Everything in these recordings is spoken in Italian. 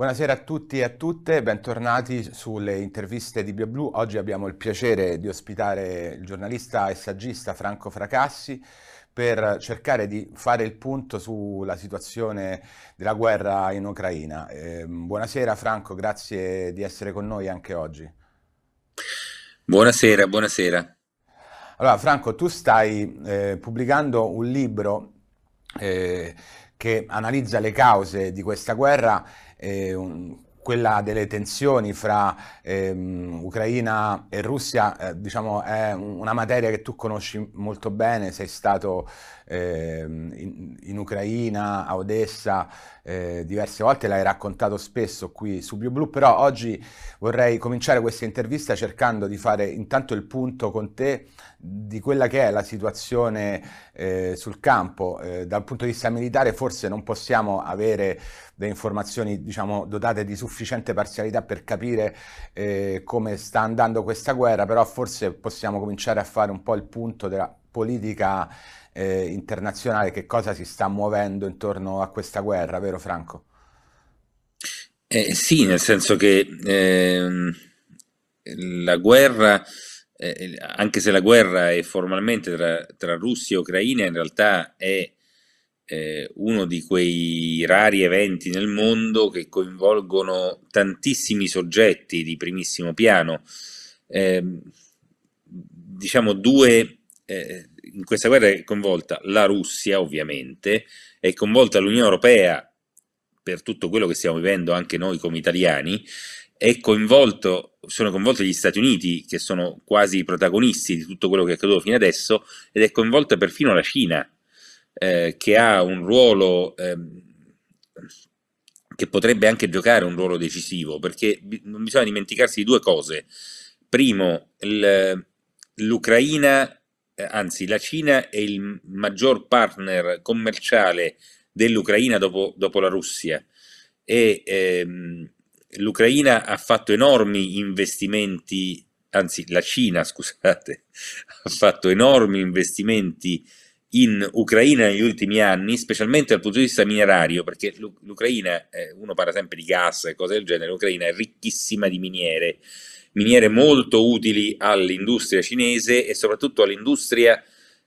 Buonasera a tutti e a tutte, bentornati sulle interviste di BioBlu. Oggi abbiamo il piacere di ospitare il giornalista e saggista Franco Fracassi per cercare di fare il punto sulla situazione della guerra in Ucraina. Eh, buonasera Franco, grazie di essere con noi anche oggi. Buonasera, buonasera. Allora Franco, tu stai eh, pubblicando un libro eh, che analizza le cause di questa guerra eh, un, quella delle tensioni fra ehm, Ucraina e Russia, eh, diciamo, è una materia che tu conosci molto bene, sei stato eh, in, in, Ucraina, a Odessa, eh, diverse volte, l'hai raccontato spesso qui su BioBlu, però oggi vorrei cominciare questa intervista cercando di fare intanto il punto con te di quella che è la situazione eh, sul campo. Eh, dal punto di vista militare forse non possiamo avere delle informazioni diciamo, dotate di sufficiente parzialità per capire eh, come sta andando questa guerra, però forse possiamo cominciare a fare un po' il punto della politica eh, internazionale, che cosa si sta muovendo intorno a questa guerra, vero Franco? Eh, sì, nel senso che ehm, la guerra, eh, anche se la guerra è formalmente tra, tra Russia e Ucraina, in realtà è eh, uno di quei rari eventi nel mondo che coinvolgono tantissimi soggetti di primissimo piano. Eh, diciamo due eh, in questa guerra è coinvolta la Russia, ovviamente, è coinvolta l'Unione Europea per tutto quello che stiamo vivendo anche noi come italiani, Coinvolto, sono coinvolti gli Stati Uniti, che sono quasi i protagonisti di tutto quello che è accaduto fino adesso, ed è coinvolta perfino la Cina, eh, che ha un ruolo eh, che potrebbe anche giocare un ruolo decisivo, perché non bisogna dimenticarsi di due cose. Primo, l'Ucraina eh, anzi la Cina è il maggior partner commerciale dell'Ucraina dopo, dopo la Russia e ehm, l'Ucraina ha fatto enormi investimenti, anzi la Cina scusate, ha fatto enormi investimenti in Ucraina negli ultimi anni, specialmente dal punto di vista minerario, perché l'Ucraina, eh, uno parla sempre di gas e cose del genere, l'Ucraina è ricchissima di miniere miniere molto utili all'industria cinese e soprattutto all'industria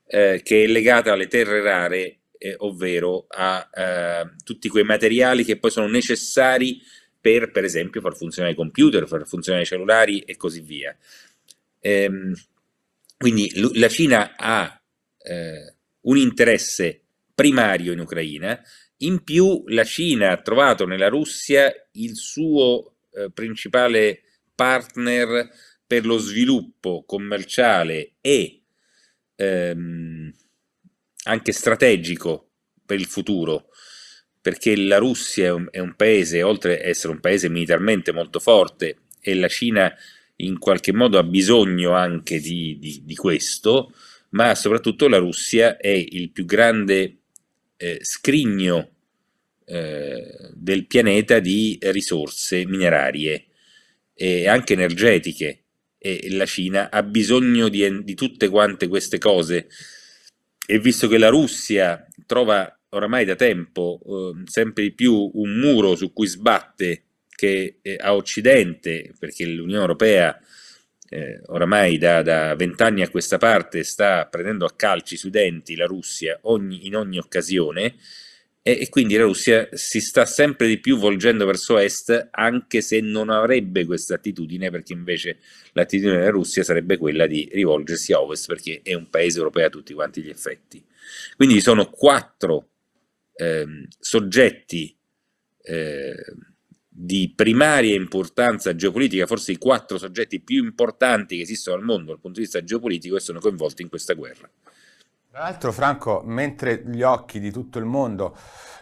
eh, che è legata alle terre rare, eh, ovvero a eh, tutti quei materiali che poi sono necessari per, per esempio, far funzionare i computer, far funzionare i cellulari e così via. Ehm, quindi la Cina ha eh, un interesse primario in Ucraina, in più la Cina ha trovato nella Russia il suo eh, principale partner per lo sviluppo commerciale e ehm, anche strategico per il futuro, perché la Russia è un, è un paese, oltre ad essere un paese militarmente molto forte, e la Cina in qualche modo ha bisogno anche di, di, di questo, ma soprattutto la Russia è il più grande eh, scrigno eh, del pianeta di risorse minerarie e anche energetiche e la Cina ha bisogno di, di tutte quante queste cose e visto che la Russia trova oramai da tempo eh, sempre di più un muro su cui sbatte che eh, a Occidente, perché l'Unione Europea eh, oramai da vent'anni a questa parte sta prendendo a calci sui denti la Russia ogni, in ogni occasione, e, e quindi la Russia si sta sempre di più volgendo verso est anche se non avrebbe questa attitudine perché invece l'attitudine della Russia sarebbe quella di rivolgersi a ovest perché è un paese europeo a tutti quanti gli effetti. Quindi sono quattro ehm, soggetti eh, di primaria importanza geopolitica, forse i quattro soggetti più importanti che esistono al mondo dal punto di vista geopolitico e sono coinvolti in questa guerra. Tra l'altro Franco, mentre gli occhi di tutto il mondo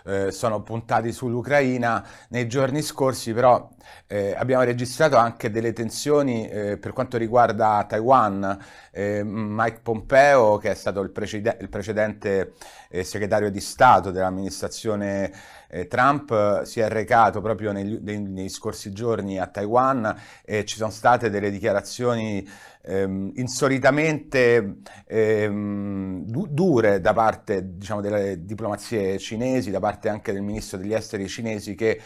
eh, sono puntati sull'Ucraina nei giorni scorsi, però eh, abbiamo registrato anche delle tensioni eh, per quanto riguarda Taiwan. Eh, Mike Pompeo, che è stato il, precede- il precedente eh, segretario di Stato dell'amministrazione eh, Trump, si è recato proprio negli, negli scorsi giorni a Taiwan e ci sono state delle dichiarazioni ehm, insolitamente ehm, du- dure da parte diciamo, delle diplomazie cinesi, da parte parte anche del ministro degli esteri cinesi che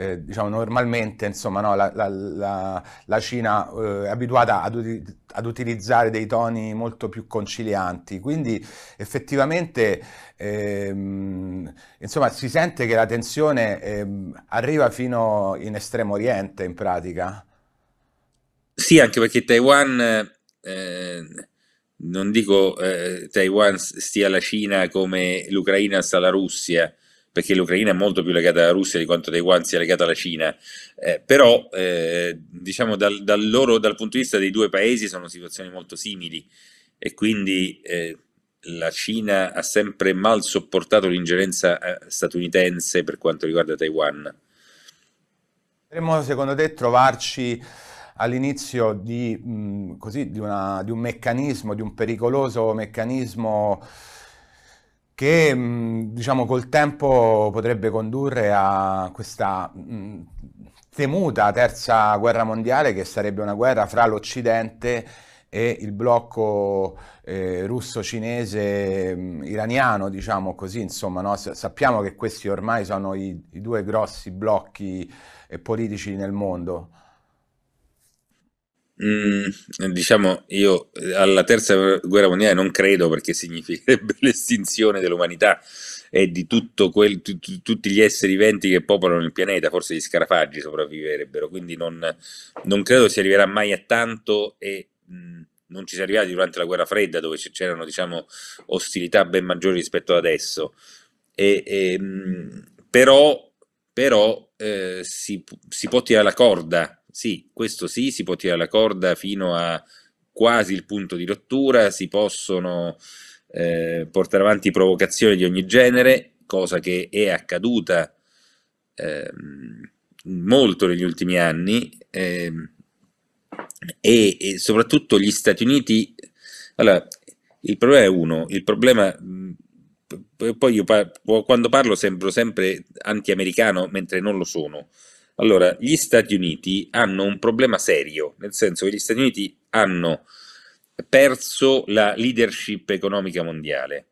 eh, diciamo, normalmente insomma, no, la, la, la, la, Cina eh, è abituata ad, ad, utilizzare dei toni molto più concilianti, quindi effettivamente ehm, insomma, si sente che la tensione ehm, arriva fino in Estremo Oriente in pratica. Sì, anche perché Taiwan, eh, non dico eh, Taiwan stia la Cina come l'Ucraina sta la Russia, perché l'Ucraina è molto più legata alla Russia di quanto Taiwan sia legata alla Cina, eh, però eh, diciamo dal, dal, loro, dal, punto di vista dei due paesi sono situazioni molto simili e quindi eh, la Cina ha sempre mal sopportato l'ingerenza eh, statunitense per quanto riguarda Taiwan. Potremmo secondo te trovarci all'inizio di, mh, così, di, una, di un meccanismo, di un pericoloso meccanismo che diciamo col tempo potrebbe condurre a questa temuta terza guerra mondiale che sarebbe una guerra fra l'Occidente e il blocco eh, russo-cinese iraniano, diciamo così, insomma, no? sappiamo che questi ormai sono i, i due grossi blocchi eh, politici nel mondo. Mm, diciamo, io eh, alla terza guerra mondiale non credo perché significherebbe l'estinzione dell'umanità e di tutto quel, tu, tutti gli esseri viventi che popolano il pianeta, forse gli scarafaggi sopravviverebbero, quindi non, non credo si arriverà mai a tanto e mh, mm, non ci si è arrivati durante la guerra fredda dove c'erano diciamo, ostilità ben maggiori rispetto ad adesso. E, e, mh, mm, però, però eh, si, si può tirare la corda sì, questo sì, si può tirare la corda fino a quasi il punto di rottura, si possono eh, portare avanti provocazioni di ogni genere, cosa che è accaduta eh, molto negli ultimi anni eh, e, e, soprattutto gli Stati Uniti. Allora, il problema è uno, il problema... poi io par quando parlo sembro sempre anti-americano mentre non lo sono, allora, gli Stati Uniti hanno un problema serio, nel senso che gli Stati Uniti hanno perso la leadership economica mondiale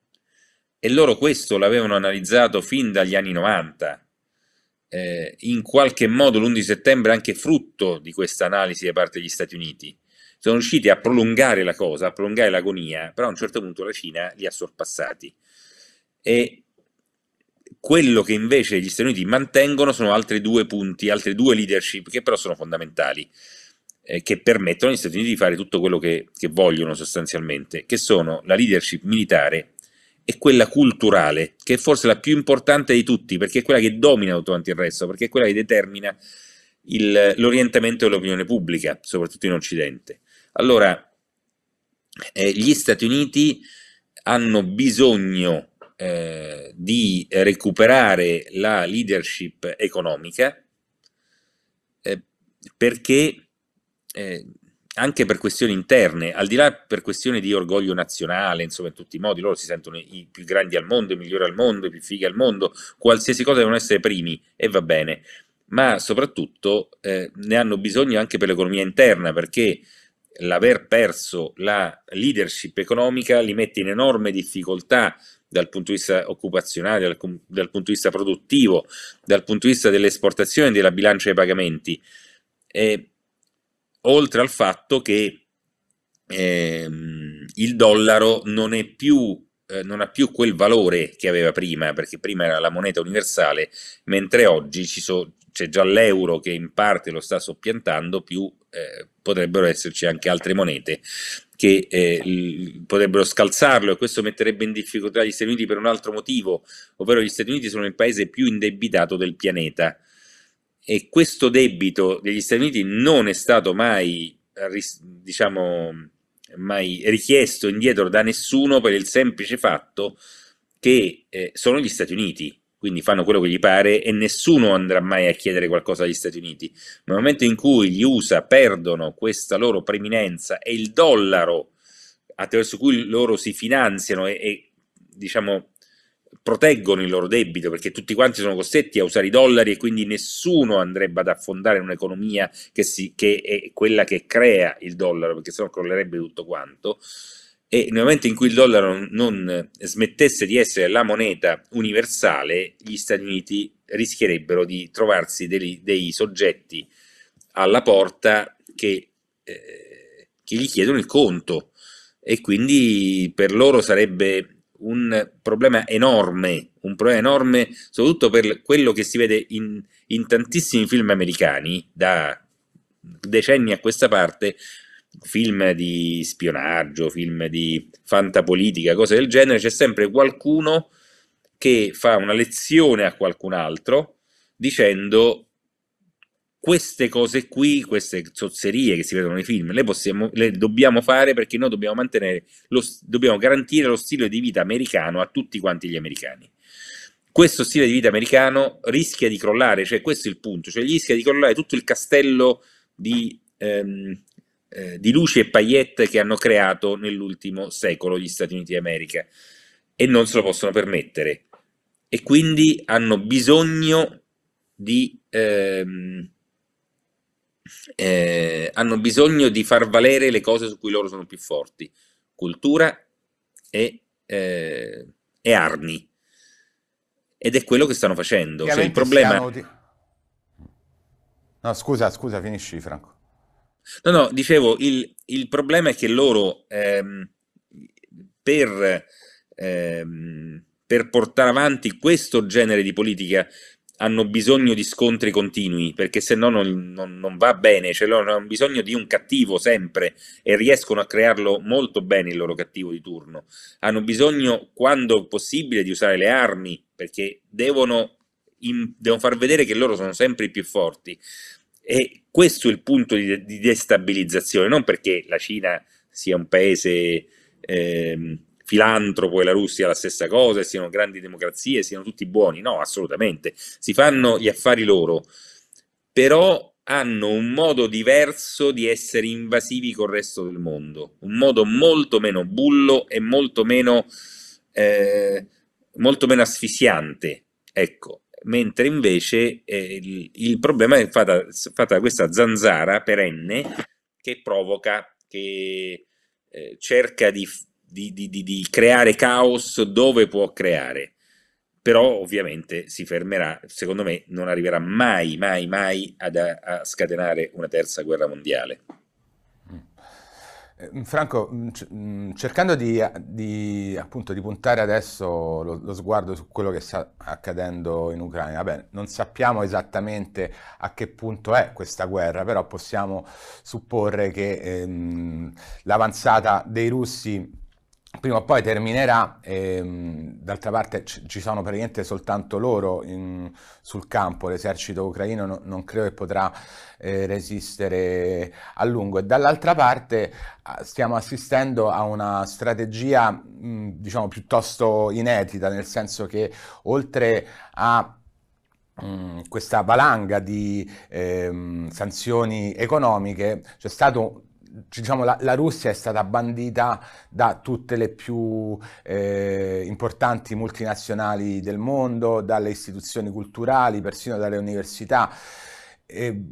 e loro questo l'avevano analizzato fin dagli anni 90. Eh, in qualche modo l'11 settembre anche frutto di questa analisi da parte degli Stati Uniti. Sono riusciti a prolungare la cosa, a prolungare l'agonia, però a un certo punto la Cina li ha sorpassati. E quello che invece gli Stati Uniti mantengono sono altri due punti, altre due leadership che però sono fondamentali, eh, che permettono agli Stati Uniti di fare tutto quello che, che vogliono sostanzialmente, che sono la leadership militare e quella culturale, che è forse la più importante di tutti, perché è quella che domina tutto quanto il resto, perché è quella che determina il, l'orientamento dell'opinione pubblica, soprattutto in Occidente. Allora, eh, gli Stati Uniti hanno bisogno eh, di recuperare la leadership economica eh, perché eh, anche per questioni interne, al di là per questioni di orgoglio nazionale, insomma in tutti i modi, loro si sentono i più grandi al mondo, i migliori al mondo, i più fighi al mondo, qualsiasi cosa devono essere primi e va bene, ma soprattutto eh, ne hanno bisogno anche per l'economia interna perché l'aver perso la leadership economica li mette in enorme difficoltà dal punto di vista occupazionale, dal, dal punto di vista produttivo, dal punto di vista delle esportazioni, della bilancia dei pagamenti, e, oltre al fatto che ehm, il dollaro non è più eh, non ha più quel valore che aveva prima, perché prima era la moneta universale, mentre oggi so, c'è già l'euro che in parte lo sta soppiantando, più eh, potrebbero esserci anche altre monete che eh, l- potrebbero scalzarlo e questo metterebbe in difficoltà gli Stati Uniti per un altro motivo, ovvero gli Stati Uniti sono il paese più indebitato del pianeta e questo debito degli Stati Uniti non è stato mai, diciamo, mai richiesto indietro da nessuno per il semplice fatto che eh, sono gli Stati Uniti quindi fanno quello che gli pare e nessuno andrà mai a chiedere qualcosa agli Stati Uniti. Ma Nel momento in cui gli USA perdono questa loro preminenza e il dollaro attraverso cui loro si finanziano e, e diciamo proteggono il loro debito perché tutti quanti sono costretti a usare i dollari e quindi nessuno andrebbe ad affondare un'economia che, si, che è quella che crea il dollaro perché sennò crollerebbe tutto quanto e nel momento in cui il dollaro non smettesse di essere la moneta universale, gli Stati Uniti rischierebbero di trovarsi dei, dei soggetti alla porta che, eh, che gli chiedono il conto e quindi per loro sarebbe un problema enorme, un problema enorme soprattutto per quello che si vede in, in tantissimi film americani da decenni a questa parte, film di spionaggio, film di fantapolitica, cose del genere, c'è sempre qualcuno che fa una lezione a qualcun altro dicendo queste cose qui, queste zozzerie che si vedono nei film, le, possiamo, le dobbiamo fare perché noi dobbiamo, mantenere lo, dobbiamo garantire lo stile di vita americano a tutti quanti gli americani questo stile di vita americano rischia di crollare, cioè questo è il punto, cioè rischia di crollare tutto il castello di ehm, eh, di luci e paillette che hanno creato nell'ultimo secolo gli Stati Uniti d'America e non se lo possono permettere e quindi hanno bisogno di ehm, eh, hanno bisogno di far valere le cose su cui loro sono più forti cultura e, eh, e armi ed è quello che stanno facendo cioè, il problema di... no scusa scusa finisci Franco No, no, dicevo, il, il problema è che loro ehm, per, ehm, per portare avanti questo genere di politica hanno bisogno di scontri continui perché se no non, non, non va bene, cioè loro hanno bisogno di un cattivo sempre e riescono a crearlo molto bene il loro cattivo di turno. Hanno bisogno, quando possibile, di usare le armi perché devono, in, devono far vedere che loro sono sempre i più forti. E questo è il punto di, di destabilizzazione, non perché la Cina sia un paese eh, filantropo e la Russia la stessa cosa, siano grandi democrazie, siano tutti buoni, no, assolutamente, si fanno gli affari loro, però hanno un modo diverso di essere invasivi col resto del mondo, un modo molto meno bullo e molto meno, eh, molto meno asfissiante. Ecco, mentre invece eh, il, il, problema è fatta, fatta questa zanzara perenne che provoca, che eh, cerca di, di, di, di, creare caos dove può creare, però ovviamente si fermerà, secondo me non arriverà mai, mai, mai ad, a scatenare una terza guerra mondiale. Ehm, Franco, mm, mm, cercando di, di, appunto, di puntare adesso lo, lo, sguardo su quello che sta accadendo in Ucraina, Beh, non sappiamo esattamente a che punto è questa guerra, però possiamo supporre che ehm, l'avanzata dei russi prima o poi terminerà, ehm, d'altra parte c- ci sono praticamente soltanto loro in, sul campo, l'esercito ucraino no, non credo che potrà eh, resistere a lungo e dall'altra parte stiamo assistendo a una strategia mh, diciamo piuttosto inedita, nel senso che oltre a questa valanga di ehm, sanzioni economiche c'è stato diciamo, la, la, Russia è stata bandita da tutte le più eh, importanti multinazionali del mondo, dalle istituzioni culturali, persino dalle università. E,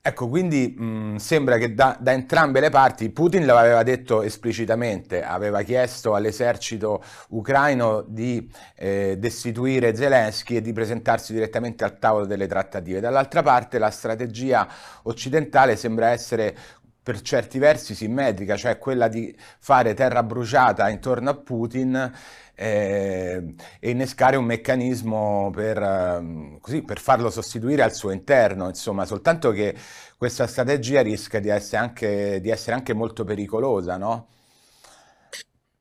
ecco, quindi mh, mm, sembra che da, da, entrambe le parti Putin l'aveva detto esplicitamente, aveva chiesto all'esercito ucraino di eh, destituire Zelensky e di presentarsi direttamente al tavolo delle trattative. Dall'altra parte la strategia occidentale sembra essere per certi versi simmetrica, cioè quella di fare terra bruciata intorno a Putin eh, e innescare un meccanismo per, ehm, così, per, farlo sostituire al suo interno, insomma, soltanto che questa strategia rischia di essere anche, di essere anche molto pericolosa, no?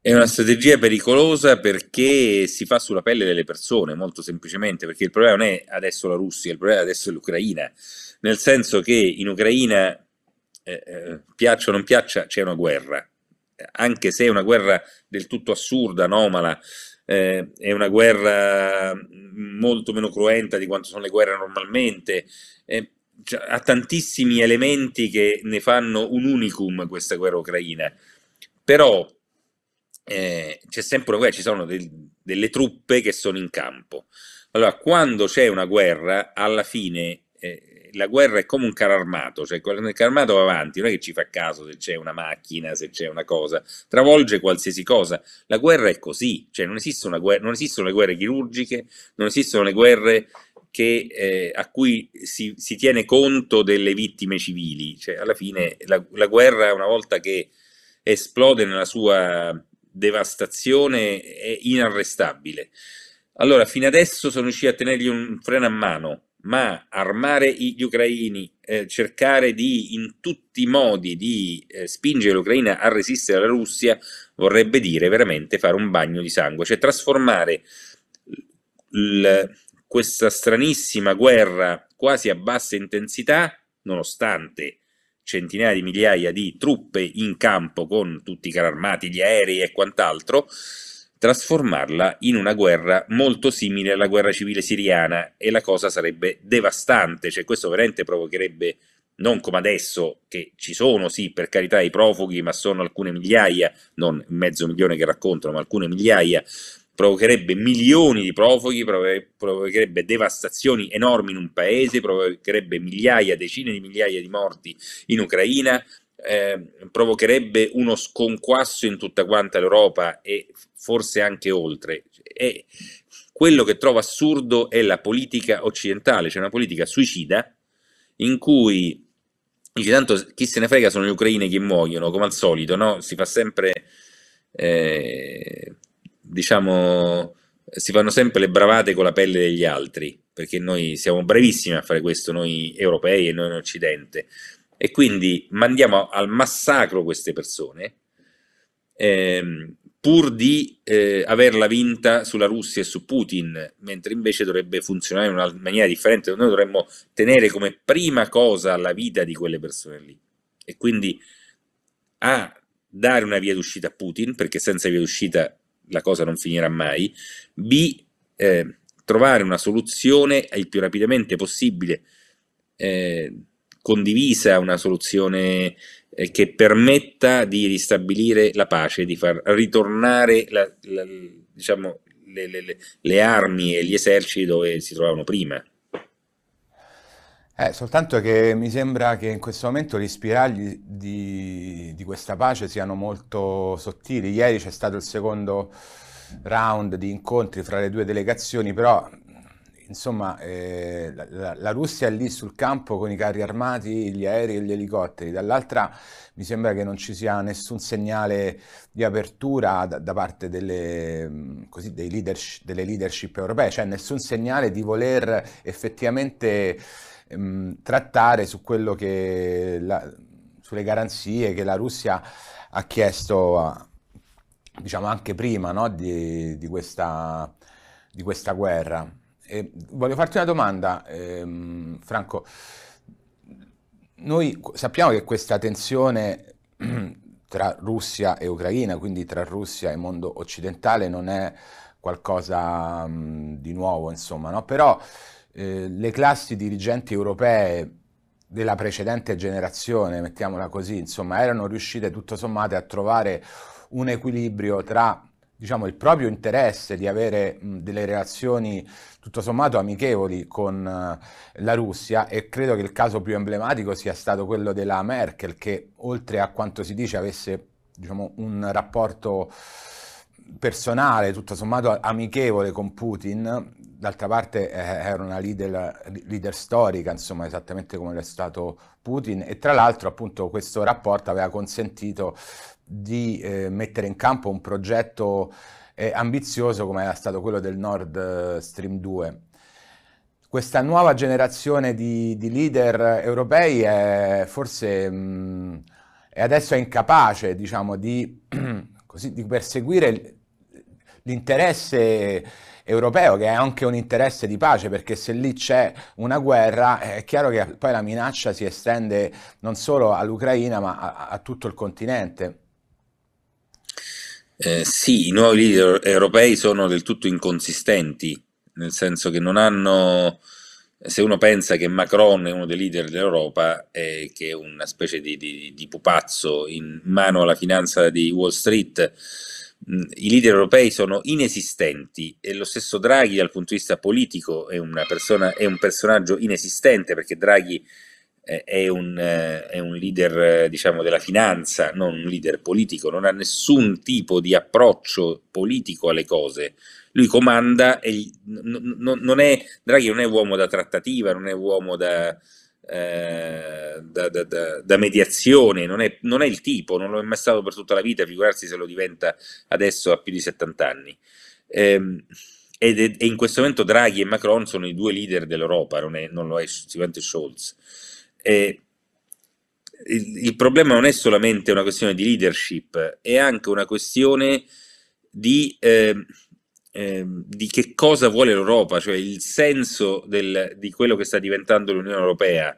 È una strategia pericolosa perché si fa sulla pelle delle persone, molto semplicemente, perché il problema non è adesso la Russia, il problema adesso è l'Ucraina, nel senso che in Ucraina eh, eh, piaccia o non piaccia, c'è una guerra, anche se è una guerra del tutto assurda, anomala, eh, è una guerra mm, molto meno cruenta di quanto sono le guerre normalmente, eh, cioè, ha tantissimi elementi che ne fanno un unicum questa guerra ucraina, però eh, c'è sempre una guerra, ci sono del, delle truppe che sono in campo. Allora, quando c'è una guerra, alla fine eh, la guerra è come un carro armato, cioè il carro armato va avanti, non è che ci fa caso se c'è una macchina, se c'è una cosa, travolge qualsiasi cosa. La guerra è così, cioè non, guerra, non esistono le guerre chirurgiche, non esistono le guerre che, eh, a cui si, si, tiene conto delle vittime civili. Cioè, alla fine la, la, guerra, una volta che esplode nella sua devastazione, è inarrestabile. Allora, fino adesso sono riuscito a tenergli un freno a mano, ma armare gli ucraini, eh, cercare di in tutti i modi di eh, spingere l'Ucraina a resistere alla Russia vorrebbe dire veramente fare un bagno di sangue, cioè trasformare questa stranissima guerra quasi a bassa intensità, nonostante centinaia di migliaia di truppe in campo con tutti i cararmati, gli aerei e quant'altro, trasformarla in una guerra molto simile alla guerra civile siriana e la cosa sarebbe devastante, cioè questo veramente provocherebbe non come adesso che ci sono sì per carità i profughi ma sono alcune migliaia, non mezzo milione che raccontano ma alcune migliaia, provocherebbe milioni di profughi, provocherebbe devastazioni enormi in un paese, provocherebbe migliaia, decine di migliaia di morti in Ucraina, eh, provocherebbe uno sconquasso in tutta quanta l'Europa e forse anche oltre. E quello che trovo assurdo è la politica occidentale, cioè una politica suicida in cui dice tanto chi se ne frega sono gli ucraini che muoiono, come al solito, no? si fa sempre, eh, diciamo, si fanno sempre le bravate con la pelle degli altri, perché noi siamo bravissimi a fare questo, noi europei e noi in Occidente, e quindi mandiamo al massacro queste persone. Ehm, pur di eh, averla vinta sulla Russia e su Putin, mentre invece dovrebbe funzionare in una maniera differente. Noi dovremmo tenere come prima cosa la vita di quelle persone lì. E quindi A, dare una via d'uscita a Putin, perché senza via d'uscita la cosa non finirà mai. B, eh, trovare una soluzione il più rapidamente possibile, eh, condivisa, una soluzione eh, che permetta di ristabilire la pace, di far ritornare la, la, diciamo, le, le, le armi e gli eserciti dove si trovavano prima. Eh, soltanto che mi sembra che in questo momento gli spiragli di, di, questa pace siano molto sottili. Ieri c'è stato il secondo round di incontri fra le due delegazioni, però insomma, eh, la, la, Russia è lì sul campo con i carri armati, gli aerei e gli elicotteri, dall'altra mi sembra che non ci sia nessun segnale di apertura da, da parte delle, mm, così, leadership, delle leadership europee, cioè nessun segnale di voler effettivamente ehm, trattare su quello che la, sulle garanzie che la Russia ha chiesto a, diciamo anche prima no, di, di, questa, di questa guerra. Eh, voglio farti una domanda, ehm, Franco. Noi sappiamo che questa tensione tra Russia e Ucraina, quindi tra Russia e mondo occidentale, non è qualcosa mh, mm, di nuovo, insomma, no? però eh, le classi dirigenti europee della precedente generazione, mettiamola così, insomma, erano riuscite tutto sommato a trovare un equilibrio tra diciamo, il proprio interesse di avere mh, delle relazioni tutto sommato amichevoli con uh, la Russia e credo che il caso più emblematico sia stato quello della Merkel che oltre a quanto si dice avesse diciamo, un rapporto personale, tutto sommato amichevole con Putin, d'altra parte eh, era una leader, leader, storica, insomma, esattamente come lo è stato Putin, e tra l'altro appunto questo rapporto aveva consentito di eh, mettere in campo un progetto eh, ambizioso come era stato quello del Nord eh, Stream 2. Questa nuova generazione di, di leader europei è forse mh, mm, è adesso è incapace diciamo, di, così, di perseguire l'interesse europeo, che è anche un interesse di pace, perché se lì c'è una guerra è chiaro che poi la minaccia si estende non solo all'Ucraina, ma a, a tutto il continente. Eh, sì, i nuovi leader europei sono del tutto inconsistenti, nel senso che non hanno... Se uno pensa che Macron è uno dei leader dell'Europa e che è una specie di, di, di pupazzo in mano alla finanza di Wall Street, mm, i leader europei sono inesistenti e lo stesso Draghi dal punto di vista politico è, persona, è un personaggio inesistente perché Draghi è un, eh, è un, leader eh, diciamo, della finanza, non un leader politico, non ha nessun tipo di approccio politico alle cose. Lui comanda e non, è, Draghi non è uomo da trattativa, non è uomo da, eh, da, da, da mediazione, non è, non è, il tipo, non lo è mai stato per tutta la vita, figurarsi se lo diventa adesso a più di 70 anni. Eh, ed è, e in questo momento Draghi e Macron sono i due leader dell'Europa, non, non lo è sicuramente Scholz eh, il, il, problema non è solamente una questione di leadership, è anche una questione di, eh, eh, di che cosa vuole l'Europa, cioè il senso del, di quello che sta diventando l'Unione Europea.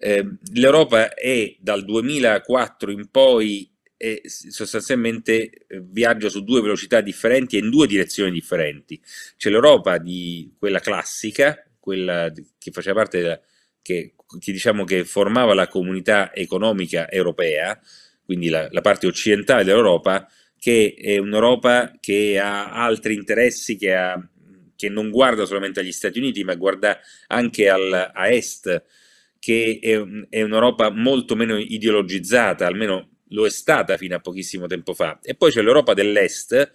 Ehm, L'Europa è dal 2004 in poi e sostanzialmente eh, viaggia su due velocità differenti e in due direzioni differenti. C'è l'Europa di quella classica, quella che faceva parte della che, che, diciamo che formava la comunità economica europea, quindi la, la parte occidentale dell'Europa, che è un'Europa che ha altri interessi, che, ha, che, non guarda solamente agli Stati Uniti, ma guarda anche al, a est, che è, è un'Europa molto meno ideologizzata, almeno lo è stata fino a pochissimo tempo fa. E poi c'è l'Europa dell'Est,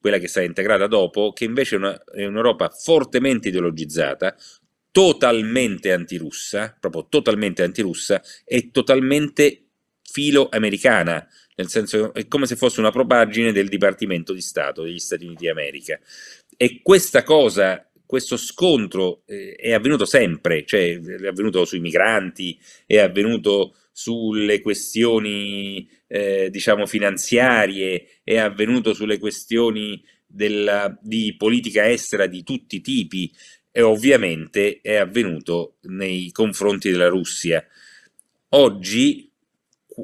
quella che sarà integrata dopo, che invece è, una, è un'Europa fortemente ideologizzata, totalmente antirussa, proprio totalmente antirussa e totalmente filo-americana, nel senso è come se fosse una propaggine del Dipartimento di Stato degli Stati Uniti d'America. E questa cosa questo scontro eh, è avvenuto sempre, cioè è avvenuto sui migranti, è avvenuto sulle questioni eh, diciamo finanziarie, è avvenuto sulle questioni della, di politica estera di tutti i tipi e ovviamente è avvenuto nei confronti della Russia. Oggi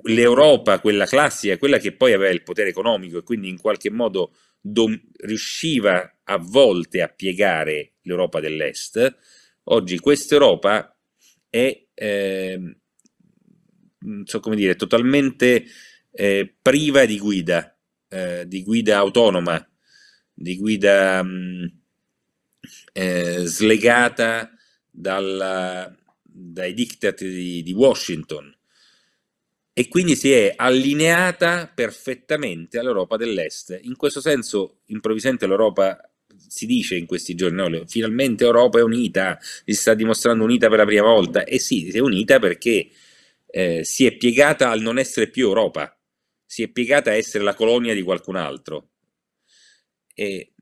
l'Europa, quella classica, quella che poi aveva il potere economico e quindi in qualche modo dom- riusciva a volte a piegare l'Europa dell'Est, oggi questa Europa è, eh, non so come dire, totalmente eh, priva di guida, eh, di guida autonoma, di guida... Mh, eh, slegata dalla, dai diktat di, di Washington e quindi si è allineata perfettamente all'Europa dell'Est. In questo senso, improvvisamente l'Europa si dice in questi giorni, no, finalmente Europa è unita, si sta dimostrando unita per la prima volta, e sì, si è unita perché eh, si è piegata al non essere più Europa, si è piegata a essere la colonia di qualcun altro. E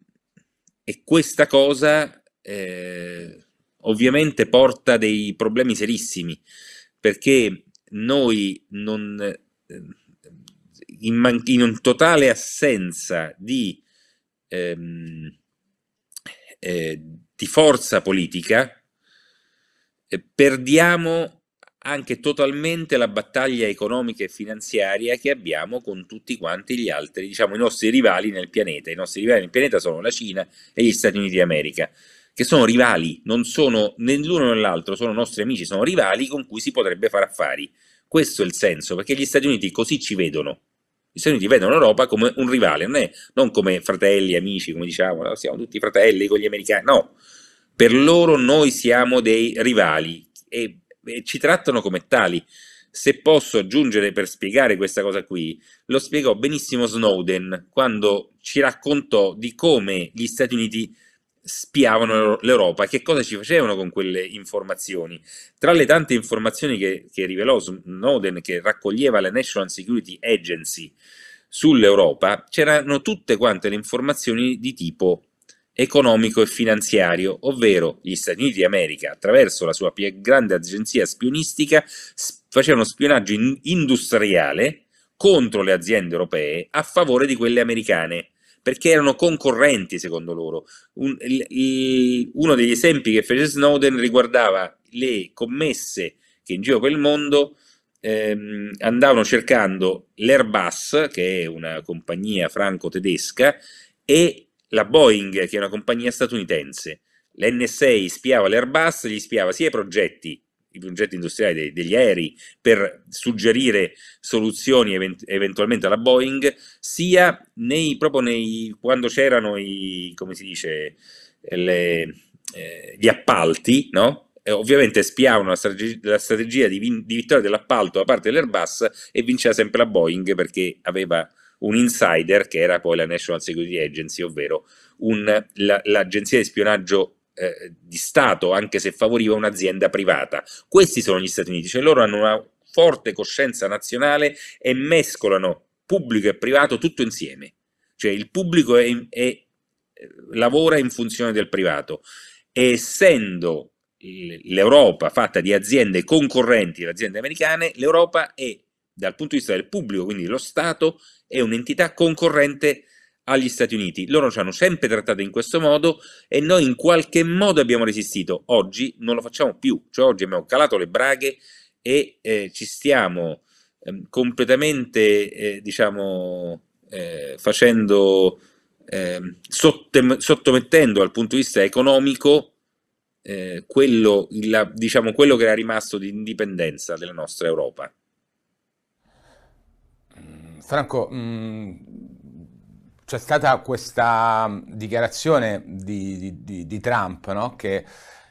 e questa cosa eh, ovviamente porta dei problemi serissimi perché noi non, eh, in, man- in totale assenza di, ehm, eh, di forza politica eh, perdiamo anche totalmente la battaglia economica e finanziaria che abbiamo con tutti quanti gli altri, diciamo i nostri rivali nel pianeta. I nostri rivali nel pianeta sono la Cina e gli Stati Uniti d'America, che sono rivali, non sono né l'uno né l'altro, sono nostri amici, sono rivali con cui si potrebbe fare affari. Questo è il senso, perché gli Stati Uniti così ci vedono. Gli Stati Uniti vedono l'Europa come un rivale, non, è, non come fratelli, amici, come diciamo, siamo tutti fratelli con gli americani, no. Per loro noi siamo dei rivali e e ci trattano come tali. Se posso aggiungere per spiegare questa cosa qui, lo spiegò benissimo Snowden quando ci raccontò di come gli Stati Uniti spiavano l'Europa, che cosa ci facevano con quelle informazioni. Tra le tante informazioni che, che rivelò Snowden, che raccoglieva la National Security Agency sull'Europa, c'erano tutte quante le informazioni di tipo economico e finanziario, ovvero gli Stati Uniti d'America, attraverso la sua più grande agenzia spionistica, facevano spionaggio industriale contro le aziende europee a favore di quelle americane perché erano concorrenti secondo loro. Un, il, il, uno degli esempi che fece Snowden riguardava le commesse che in giro per il mondo ehm, andavano cercando l'Airbus, che è una compagnia franco-tedesca, e la Boeing, che è una compagnia statunitense, l'NSA spiava l'Airbus, gli spiava sia i progetti, i progetti industriali dei, degli aerei per suggerire soluzioni event- eventualmente alla Boeing, sia nei, proprio nei, quando c'erano i, come si dice, le, eh, gli appalti, no? Eh, ovviamente spiavano la, strate- la strategia di, vin- di vittoria dell'appalto da parte dell'Airbus e vinceva sempre la Boeing perché aveva un insider che era poi la National Security Agency, ovvero un, la, l'agenzia di spionaggio eh, di Stato, anche se favoriva un'azienda privata. Questi sono gli Stati Uniti, cioè loro hanno una forte coscienza nazionale e mescolano pubblico e privato tutto insieme. Cioè il pubblico è, è, eh, lavora in funzione del privato. E essendo l'Europa fatta di aziende concorrenti alle aziende americane, l'Europa è dal punto di vista del pubblico, quindi lo Stato, è un'entità concorrente agli Stati Uniti. Loro ci hanno sempre trattato in questo modo e noi in qualche modo abbiamo resistito. Oggi non lo facciamo più, cioè oggi abbiamo calato le braghe e eh, ci stiamo eh, completamente, eh, diciamo, eh, facendo, ehm, sottomettendo dal punto di vista economico eh, quello, il, diciamo, quello che era rimasto di indipendenza della nostra Europa. Franco, mm, c'è stata questa dichiarazione di, di, di Trump no? che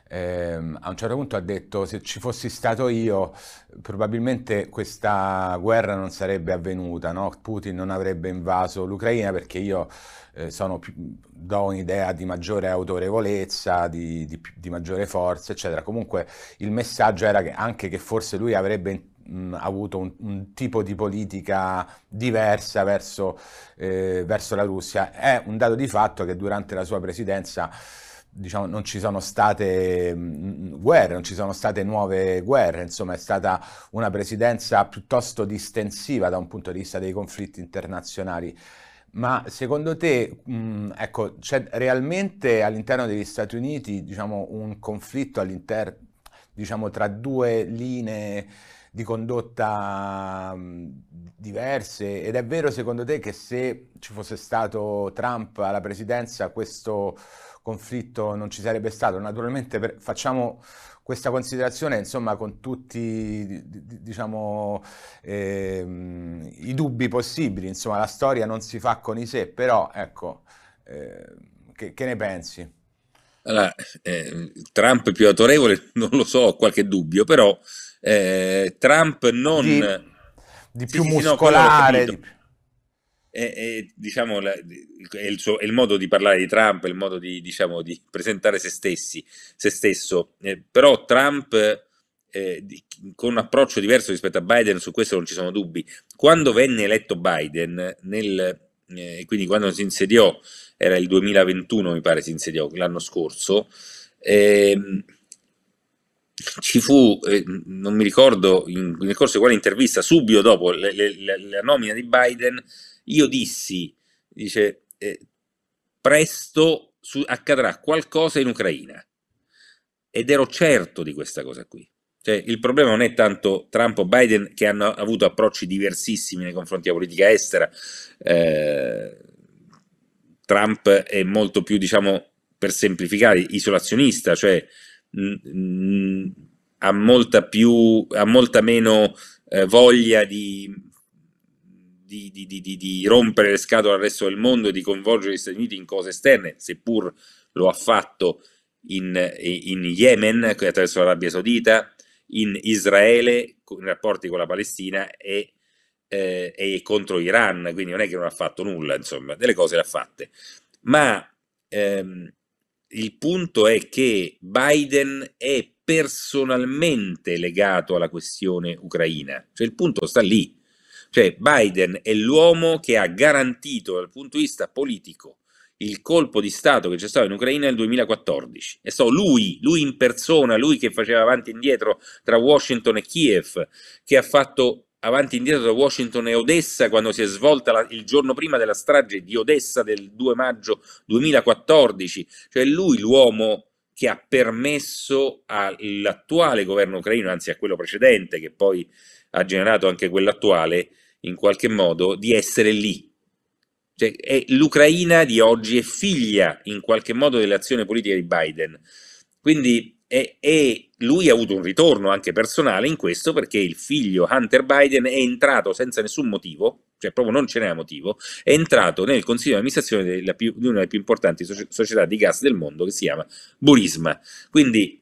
ehm, a un certo punto ha detto se ci fossi stato io probabilmente questa guerra non sarebbe avvenuta, no? Putin non avrebbe invaso l'Ucraina perché io eh, sono, do un'idea di maggiore autorevolezza, di, di maggiore forza, eccetera. Comunque il messaggio era che anche che forse lui avrebbe mh, mm, avuto un, un, tipo di politica diversa verso, eh, verso, la Russia. È un dato di fatto che durante la sua presidenza diciamo, non ci sono state mh, mm, mm, guerre, non ci sono state nuove guerre, insomma è stata una presidenza piuttosto distensiva da un punto di vista dei conflitti internazionali. Ma secondo te, mh, ecco, c'è realmente all'interno degli Stati Uniti diciamo, un conflitto diciamo, tra due linee di condotta mm, diverse ed è vero secondo te che se ci fosse stato Trump alla presidenza questo conflitto non ci sarebbe stato? Naturalmente per, facciamo questa considerazione insomma con tutti diciamo, eh, i dubbi possibili, insomma la storia non si fa con i sé, però ecco, eh, che, che ne pensi? Allora, eh, Trump più autorevole, non lo so, ho qualche dubbio, però eh, Trump non... Di, di più sì, muscolare. Sì, no, e, e, diciamo, la, è, il suo, il, modo di parlare di Trump, il modo di, diciamo, di presentare se, stessi, se stesso. Eh, però Trump, eh, di, con un approccio diverso rispetto a Biden, su questo non ci sono dubbi. Quando venne eletto Biden, nel, eh, quindi quando si insediò, era il 2021 mi pare si insediò, l'anno scorso, ehm, ci fu, eh, non mi ricordo in, nel corso di quale intervista, subito dopo le, le, le, la nomina di Biden, io dissi, dice, eh, presto su, accadrà qualcosa in Ucraina. Ed ero certo di questa cosa qui. Cioè, il problema non è tanto Trump o Biden che hanno avuto approcci diversissimi nei confronti della politica estera. Eh, Trump è molto più, diciamo, per semplificare, isolazionista, cioè mh, ha, molta più, ha molta meno eh, voglia di, di, di, di, rompere le scatole al resto del mondo e di coinvolgere gli Stati Uniti in cose esterne, seppur lo ha fatto in, in Yemen attraverso l'Arabia Saudita, in Israele in rapporti con la Palestina e, eh, e, contro l'Iran, quindi non è che non ha fatto nulla, insomma, delle cose le ha fatte. Ma ehm, il punto è che Biden è personalmente legato alla questione ucraina, cioè il punto sta lì. Cioè Biden è l'uomo che ha garantito dal punto di vista politico il colpo di Stato che c'è stato in Ucraina nel 2014. È stato lui, lui in persona, lui che faceva avanti e indietro tra Washington e Kiev, che ha fatto avanti e indietro da Washington e Odessa quando si è svolta la, il giorno prima della strage di Odessa del 2 maggio 2014, cioè lui l'uomo che ha permesso all'attuale governo ucraino, anzi a quello precedente che poi ha generato anche quello attuale, in qualche modo di essere lì. Cioè, è, l'Ucraina di oggi è figlia in qualche modo dell'azione politica di Biden. Quindi e, e, lui ha avuto un ritorno anche personale in questo perché il figlio Hunter Biden è entrato senza nessun motivo, cioè proprio non ce n'era motivo, è entrato nel consiglio di amministrazione più, di una delle più importanti soci- società di gas del mondo che si chiama Burisma. Quindi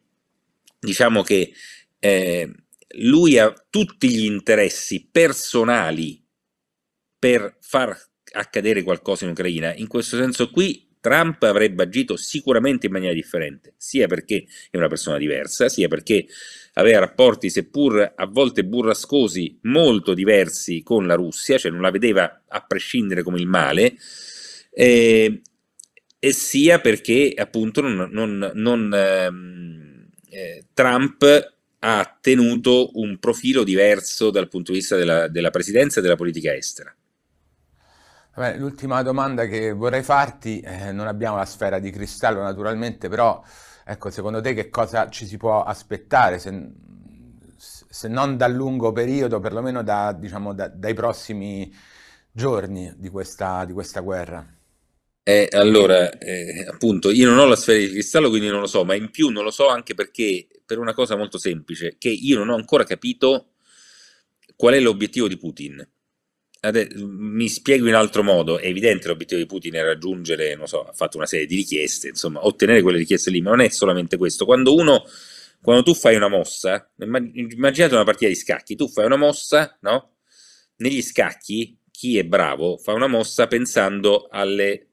diciamo che eh, lui ha tutti gli interessi personali per far accadere qualcosa in Ucraina. In questo senso qui Trump avrebbe agito sicuramente in maniera differente, sia perché è una persona diversa, sia perché aveva rapporti, seppur a volte burrascosi, molto diversi con la Russia, cioè non la vedeva a prescindere come il male, eh, e sia perché appunto non, non, non ehm, eh, Trump ha tenuto un profilo diverso dal punto di vista della, della presidenza e della politica estera l'ultima domanda che vorrei farti, eh, non abbiamo la sfera di cristallo naturalmente, però ecco, secondo te che cosa ci si può aspettare se, se non dal lungo periodo, perlomeno da, diciamo, da, dai prossimi giorni di questa, di questa guerra? Eh, allora, eh, appunto, io non ho la sfera di cristallo, quindi non lo so, ma in più non lo so anche perché, per una cosa molto semplice, che io non ho ancora capito qual è l'obiettivo di Putin mi spiego in altro modo, è evidente l'obiettivo di Putin è raggiungere, non so, ha fatto una serie di richieste, insomma, ottenere quelle richieste lì, ma non è solamente questo. Quando uno, quando tu fai una mossa, immaginate una partita di scacchi, tu fai una mossa, no? Negli scacchi, chi è bravo fa una mossa pensando alle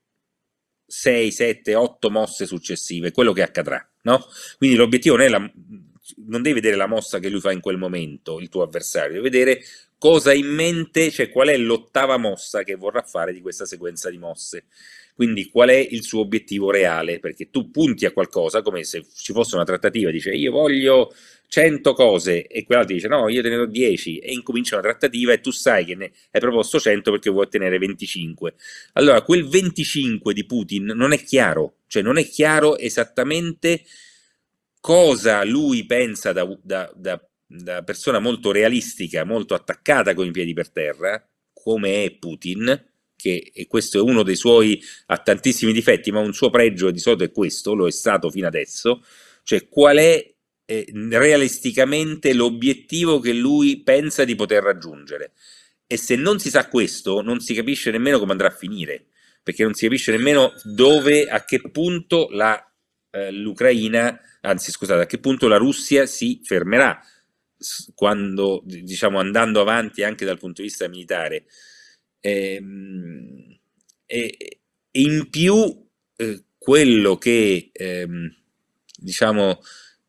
6, 7, 8 mosse successive, quello che accadrà, no? Quindi l'obiettivo non è la, non devi vedere la mossa che lui fa in quel momento, il tuo avversario, devi vedere cosa ha in mente, cioè qual è l'ottava mossa che vorrà fare di questa sequenza di mosse. Quindi qual è il suo obiettivo reale? Perché tu punti a qualcosa come se ci fosse una trattativa, dice io voglio 100 cose e quell'altro dice no, io te ne do 10 e incomincia una trattativa e tu sai che ne hai proposto 100 perché vuoi ottenere 25. Allora, quel 25 di Putin non è chiaro, cioè non è chiaro esattamente cosa lui pensa da, da, da, da persona molto realistica, molto attaccata con i piedi per terra, come è Putin, che, e questo è uno dei suoi, ha tantissimi difetti, ma un suo pregio di solito è questo, lo è stato fino adesso, cioè qual è eh, realisticamente l'obiettivo che lui pensa di poter raggiungere. E se non si sa questo, non si capisce nemmeno come andrà a finire, perché non si capisce nemmeno dove, a che punto la eh, l'Ucraina, anzi scusate, a che punto la Russia si fermerà quando, diciamo, andando avanti anche dal punto di vista militare. Ehm, e, e in più eh, quello che, ehm, diciamo,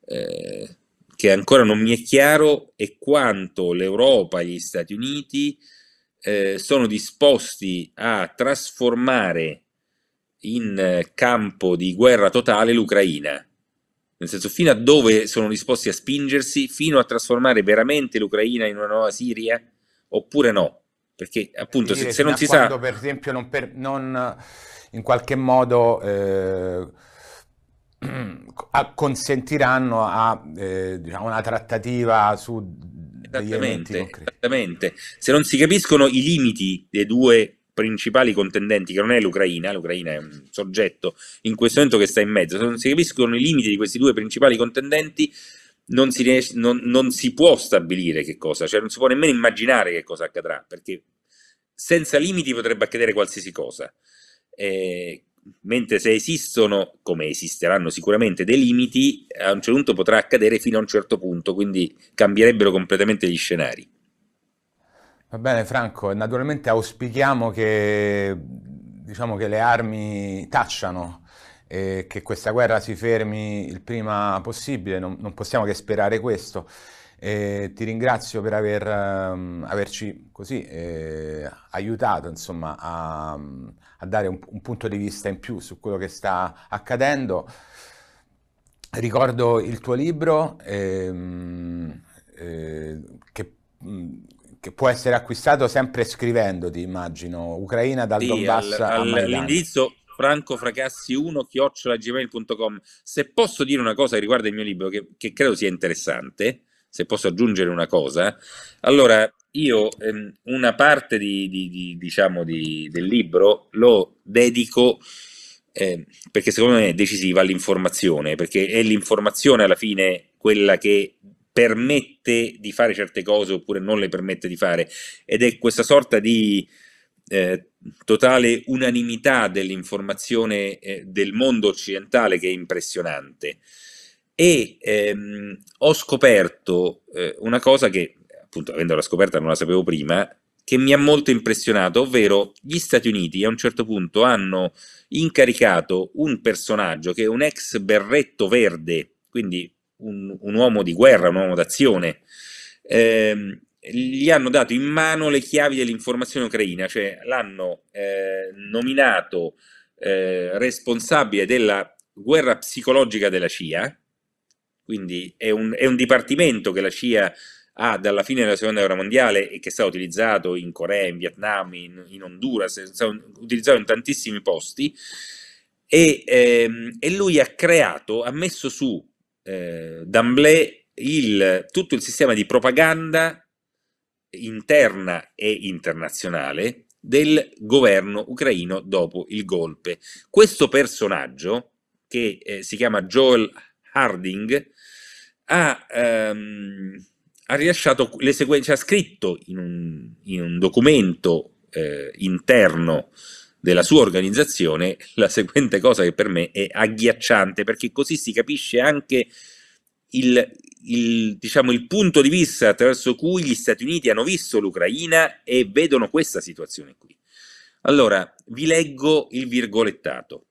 eh, che ancora non mi è chiaro è quanto l'Europa e gli Stati Uniti eh, sono disposti a trasformare in campo di guerra totale l'Ucraina, nel senso fino a dove sono disposti a spingersi, fino a trasformare veramente l'Ucraina in una nuova Siria, oppure no, perché appunto se, se non si quando, sa... Per esempio non, per, non eh, in qualche modo... Eh consentiranno a eh, diciamo una trattativa su esattamente, esattamente, se non si capiscono i limiti dei due principali contendenti, che non è l'Ucraina, l'Ucraina è un soggetto in questo momento che sta in mezzo, se non si capiscono i limiti di questi due principali contendenti, non si, riesce, non, non si può stabilire che cosa, cioè non si può nemmeno immaginare che cosa accadrà, perché senza limiti potrebbe accadere qualsiasi cosa. Eh, mentre se esistono, come esisteranno sicuramente, dei limiti, a un certo punto potrà accadere fino a un certo punto, quindi cambierebbero completamente gli scenari. Va bene Franco, naturalmente auspichiamo che, diciamo, che le armi tacciano e che questa guerra si fermi il prima possibile, non, non possiamo che sperare questo. E ti ringrazio per aver, um, averci così eh, aiutato insomma, a, a, dare un, un, punto di vista in più su quello che sta accadendo. Ricordo il tuo libro ehm, eh, che mh, che può essere acquistato sempre scrivendoti, immagino, Ucraina dal sì, Donbass al, al, l'indirizzo francofracassi1 gmailcom se posso dire una cosa che riguarda il mio libro che, che credo sia interessante se posso aggiungere una cosa allora io ehm, una parte di, di, di, diciamo del libro lo dedico eh, perché secondo me è decisiva all'informazione perché è l'informazione alla fine quella che permette di fare certe cose oppure non le permette di fare ed è questa sorta di eh, totale unanimità dell'informazione eh, del mondo occidentale che è impressionante e ehm, ho scoperto eh, una cosa che appunto avendo la scoperta non la sapevo prima che mi ha molto impressionato, ovvero gli Stati Uniti a un certo punto hanno incaricato un personaggio che è un ex berretto verde, quindi un, un uomo di guerra, un uomo d'azione. Eh, gli hanno dato in mano le chiavi dell'informazione ucraina, cioè l'hanno eh, nominato eh, responsabile della guerra psicologica della CIA, quindi è un, è un, dipartimento che la CIA ha dalla fine della seconda guerra mondiale e che è stato utilizzato in Corea, in Vietnam, in, in Honduras, è stato utilizzato in tantissimi posti e, ehm, e lui ha creato, ha messo su eh, D'Amblè il, tutto il sistema di propaganda interna e internazionale del governo ucraino dopo il golpe. Questo personaggio, che eh, si chiama Joel Harding, ha, ehm, ha, sequen- cioè, ha scritto in un, in un documento eh, interno della sua organizzazione, la seguente cosa che per me è agghiacciante, perché così si capisce anche il, il, diciamo, il punto di vista attraverso cui gli Stati Uniti hanno visto l'Ucraina e vedono questa situazione qui. Allora, vi leggo il virgolettato.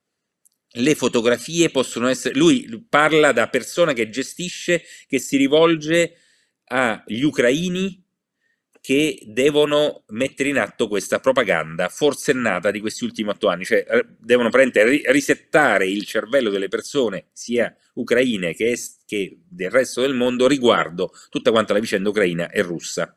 Le fotografie possono essere... Lui parla da persona che gestisce, che si rivolge agli ucraini che devono mettere in atto questa propaganda forsennata di questi ultimi otto anni, cioè eh, devono praticamente risettare il cervello delle persone, sia ucraine che, est- che del resto del mondo, riguardo tutta quanta la vicenda ucraina e russa.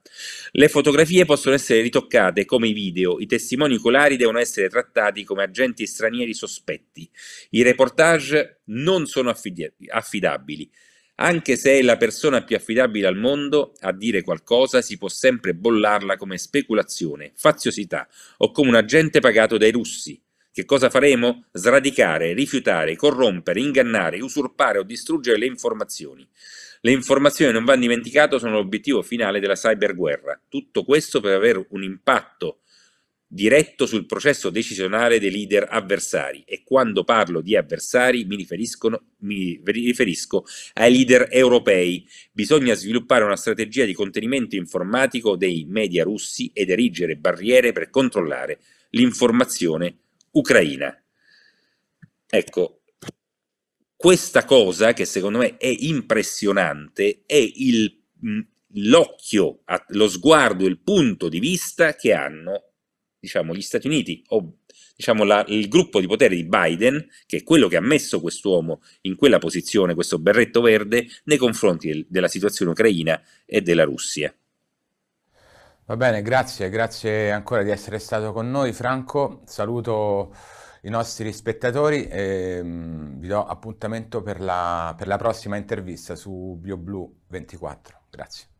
Le fotografie possono essere ritoccate come i video, i testimoni oculari devono essere trattati come agenti stranieri sospetti, i reportage non sono affidi- affidabili. Anche se è la persona più affidabile al mondo a dire qualcosa, si può sempre bollarla come speculazione, faziosità o come un agente pagato dai russi. Che cosa faremo? Sradicare, rifiutare, corrompere, ingannare, usurpare o distruggere le informazioni. Le informazioni, non va dimenticato, sono l'obiettivo finale della cyberguerra. Tutto questo per avere un impatto diretto sul processo decisionale dei leader avversari e quando parlo di avversari mi, mi riferisco ai leader europei. Bisogna sviluppare una strategia di contenimento informatico dei media russi ed erigere barriere per controllare l'informazione ucraina. Ecco, questa cosa che secondo me è impressionante è il, l'occhio, lo sguardo, il punto di vista che hanno diciamo, gli Stati Uniti o diciamo, la, il gruppo di potere di Biden, che è quello che ha messo quest'uomo in quella posizione, questo berretto verde, nei confronti del, della situazione ucraina e della Russia. Va bene, grazie, grazie ancora di essere stato con noi Franco, saluto i nostri spettatori e mm, vi do appuntamento per la, per la prossima intervista su BioBlu 24. Grazie.